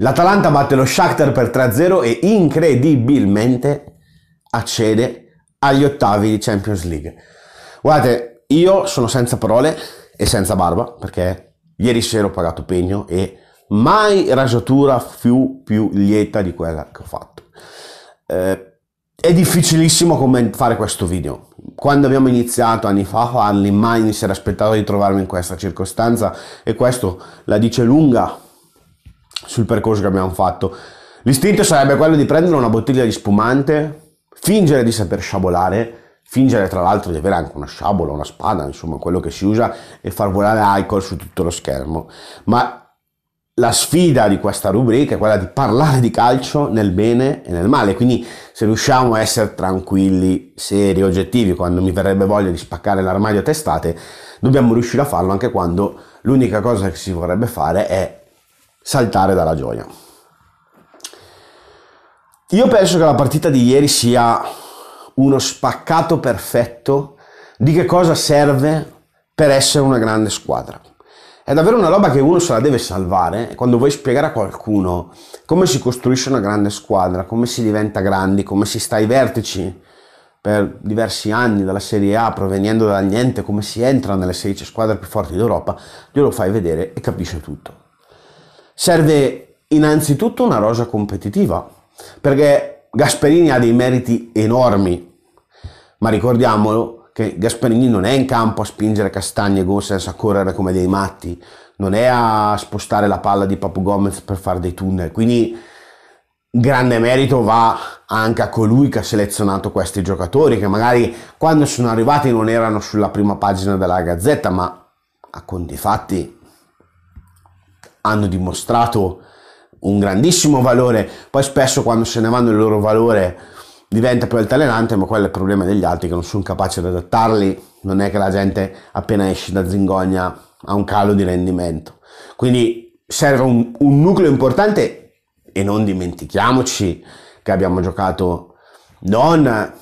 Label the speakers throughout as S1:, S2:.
S1: L'Atalanta batte lo Shakhtar per 3-0 e incredibilmente accede agli ottavi di Champions League. Guardate, io sono senza parole e senza barba perché ieri sera ho pagato pegno e mai rasatura più, più lieta di quella che ho fatto. Eh, è difficilissimo fare questo video. Quando abbiamo iniziato anni fa a farli, mai mi si era aspettato di trovarmi in questa circostanza e questo la dice lunga sul percorso che abbiamo fatto. L'istinto sarebbe quello di prendere una bottiglia di spumante, fingere di saper sciabolare, fingere tra l'altro di avere anche una sciabola, una spada, insomma quello che si usa, e far volare alcol su tutto lo schermo. Ma la sfida di questa rubrica è quella di parlare di calcio nel bene e nel male, quindi se riusciamo a essere tranquilli, seri, oggettivi, quando mi verrebbe voglia di spaccare l'armadio a testate, dobbiamo riuscire a farlo anche quando l'unica cosa che si vorrebbe fare è saltare dalla gioia. Io penso che la partita di ieri sia uno spaccato perfetto di che cosa serve per essere una grande squadra. È davvero una roba che uno se la deve salvare. Quando vuoi spiegare a qualcuno come si costruisce una grande squadra, come si diventa grandi, come si sta ai vertici per diversi anni dalla Serie A proveniendo dal niente, come si entra nelle 16 squadre più forti d'Europa, glielo fai vedere e capisce tutto. Serve innanzitutto una rosa competitiva, perché Gasperini ha dei meriti enormi, ma ricordiamolo che Gasperini non è in campo a spingere castagne e Gossens a correre come dei matti, non è a spostare la palla di Papu Gomez per fare dei tunnel, quindi grande merito va anche a colui che ha selezionato questi giocatori che magari quando sono arrivati non erano sulla prima pagina della gazzetta ma a conti fatti hanno dimostrato un grandissimo valore, poi spesso quando se ne vanno il loro valore diventa più altalenante, ma quello è il problema degli altri che non sono capaci di adattarli, non è che la gente appena esce da Zingogna ha un calo di rendimento. Quindi serve un, un nucleo importante e non dimentichiamoci che abbiamo giocato non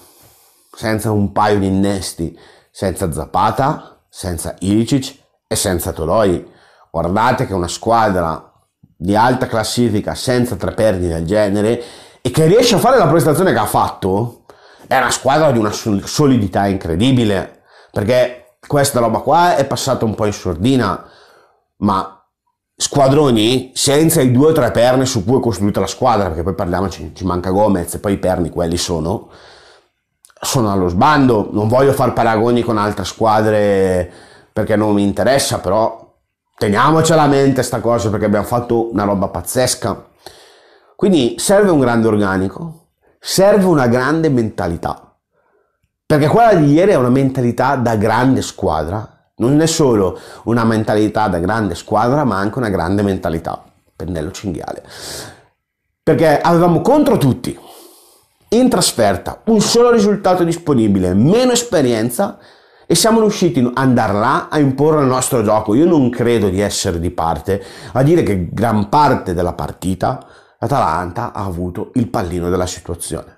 S1: senza un paio di innesti, senza Zapata, senza Ilicic e senza Toloi Guardate che una squadra di alta classifica senza tre perdite del genere e che riesce a fare la prestazione che ha fatto è una squadra di una solidità incredibile perché questa roba qua è passata un po' in sordina ma squadroni senza i due o tre perni su cui è costruita la squadra perché poi parliamoci ci manca Gomez e poi i perni quelli sono sono allo sbando non voglio far paragoni con altre squadre perché non mi interessa però Teniamocela a mente sta cosa perché abbiamo fatto una roba pazzesca. Quindi serve un grande organico, serve una grande mentalità. Perché quella di ieri è una mentalità da grande squadra. Non è solo una mentalità da grande squadra, ma anche una grande mentalità. Pennello cinghiale. Perché avevamo contro tutti, in trasferta, un solo risultato disponibile, meno esperienza, e siamo riusciti ad andare là a imporre il nostro gioco. Io non credo di essere di parte a dire che gran parte della partita l'Atalanta ha avuto il pallino della situazione.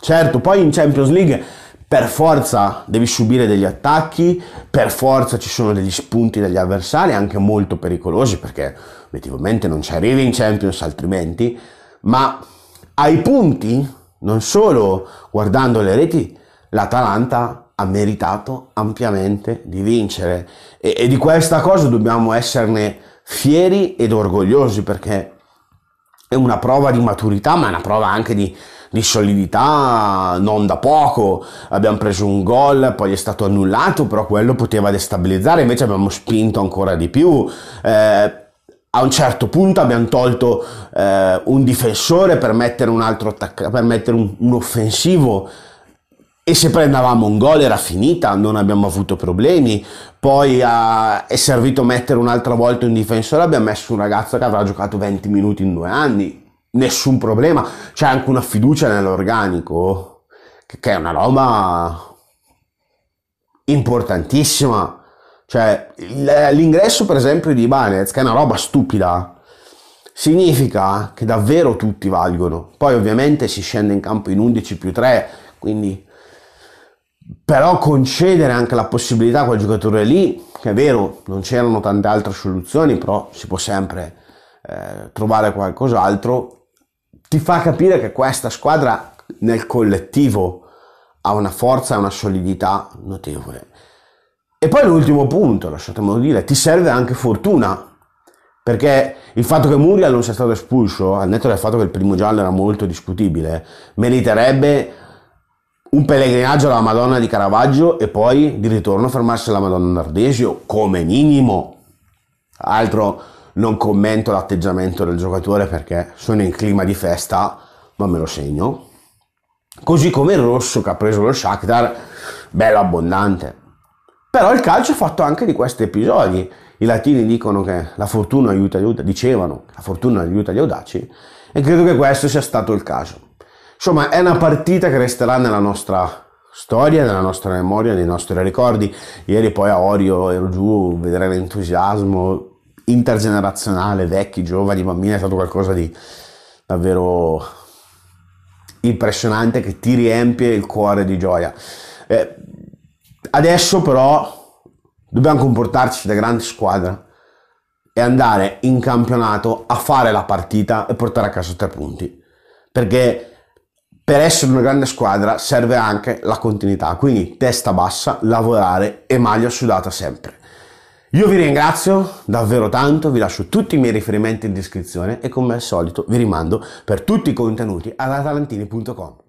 S1: Certo, poi in Champions League per forza devi subire degli attacchi, per forza ci sono degli spunti dagli avversari, anche molto pericolosi perché obiettivamente non ci arrivi in Champions altrimenti, ma ai punti, non solo guardando le reti, l'Atalanta ha meritato ampiamente di vincere e, e di questa cosa dobbiamo esserne fieri ed orgogliosi perché è una prova di maturità ma è una prova anche di, di solidità non da poco. Abbiamo preso un gol, poi è stato annullato, però quello poteva destabilizzare, invece abbiamo spinto ancora di più. Eh, a un certo punto abbiamo tolto eh, un difensore per mettere un altro attaccante, per mettere un, un offensivo e se prendavamo un gol era finita, non abbiamo avuto problemi. Poi uh, è servito mettere un'altra volta un difensore, abbiamo messo un ragazzo che avrà giocato 20 minuti in due anni, nessun problema. C'è anche una fiducia nell'organico, che è una roba importantissima. Cioè, l'ingresso per esempio di Ibanez, che è una roba stupida, significa che davvero tutti valgono. Poi ovviamente si scende in campo in 11 più 3, quindi però concedere anche la possibilità a quel giocatore lì, che è vero, non c'erano tante altre soluzioni, però si può sempre eh, trovare qualcos'altro, ti fa capire che questa squadra nel collettivo ha una forza e una solidità notevole. E poi l'ultimo punto, lasciatemelo dire, ti serve anche fortuna, perché il fatto che Muriel non sia stato espulso, al netto del fatto che il primo giallo era molto discutibile, meriterebbe un pellegrinaggio alla Madonna di Caravaggio e poi di ritorno fermarsi alla Madonna d'Ardesio, come minimo. Altro non commento l'atteggiamento del giocatore perché sono in clima di festa, ma me lo segno. Così come il rosso che ha preso lo Shakhtar, bello abbondante. Però il calcio è fatto anche di questi episodi. I latini dicono che la fortuna aiuta gli audaci, dicevano che la fortuna aiuta gli audaci, e credo che questo sia stato il caso. Insomma, è una partita che resterà nella nostra storia, nella nostra memoria, nei nostri ricordi. Ieri poi a Orio ero giù, vedere l'entusiasmo intergenerazionale, vecchi, giovani, bambini, è stato qualcosa di davvero impressionante che ti riempie il cuore di gioia. Eh, adesso però dobbiamo comportarci da grande squadra e andare in campionato a fare la partita e portare a casa tre punti. Perché per essere una grande squadra serve anche la continuità, quindi testa bassa, lavorare e maglia sudata sempre. Io vi ringrazio davvero tanto, vi lascio tutti i miei riferimenti in descrizione e come al solito vi rimando per tutti i contenuti ad atalantini.com.